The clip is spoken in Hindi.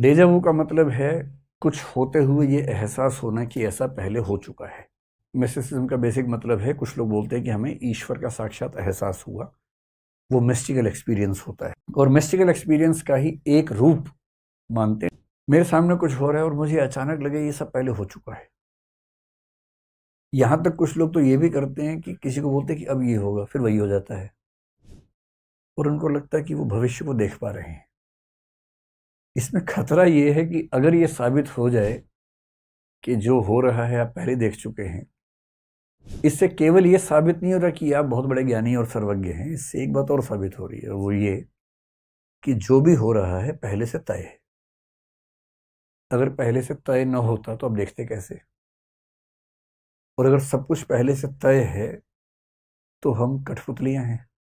डेजावू का मतलब है कुछ होते हुए ये एहसास होना कि ऐसा पहले हो चुका है मिस्टिसिज्म का बेसिक मतलब है कुछ लोग बोलते हैं कि हमें ईश्वर का साक्षात एहसास हुआ वो मिस्टिकल एक्सपीरियंस होता है और मिस्टिकल एक्सपीरियंस का ही एक रूप मानते हैं मेरे सामने कुछ हो रहा है और मुझे अचानक लगे ये सब पहले हो चुका है यहाँ तक कुछ लोग तो ये भी करते हैं कि किसी को बोलते हैं कि अब ये होगा फिर वही हो जाता है और उनको लगता है कि वो भविष्य को देख पा रहे हैं इसमें खतरा ये है कि अगर ये साबित हो जाए कि जो हो रहा है आप पहले देख चुके हैं इससे केवल ये साबित नहीं हो रहा कि आप बहुत बड़े ज्ञानी और सर्वज्ञ हैं इससे एक बात और साबित हो रही है वो ये कि जो भी हो रहा है पहले से तय है अगर पहले से तय न होता तो आप देखते कैसे और अगर सब कुछ पहले से तय है तो हम कठपुतलियां हैं